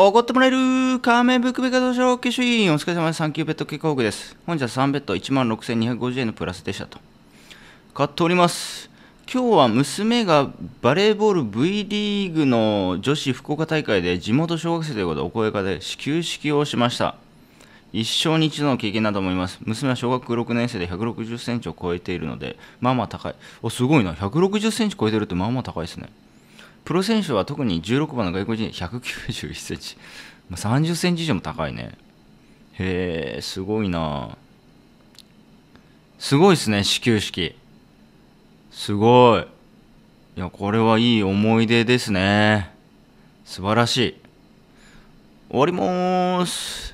おごってもらえる仮面ブックベカ同賞研消委員お疲れ様です。サンキューベッド結果報告です。本日は3ベッド16,250円のプラスでしたと。買っております。今日は娘がバレーボール V リーグの女子福岡大会で地元小学生ということでお声かで始球式をしました。一生に一度の経験だと思います。娘は小学6年生で160センチを超えているので、まあまあ高い。お、すごいな。160センチ超えてるってまあまあ高いですね。プロ選手は特に16番の外国人191センチ。30センチ以上も高いね。へえ、すごいなすごいっすね、始球式。すごい。いや、これはいい思い出ですね。素晴らしい。終わりまーす。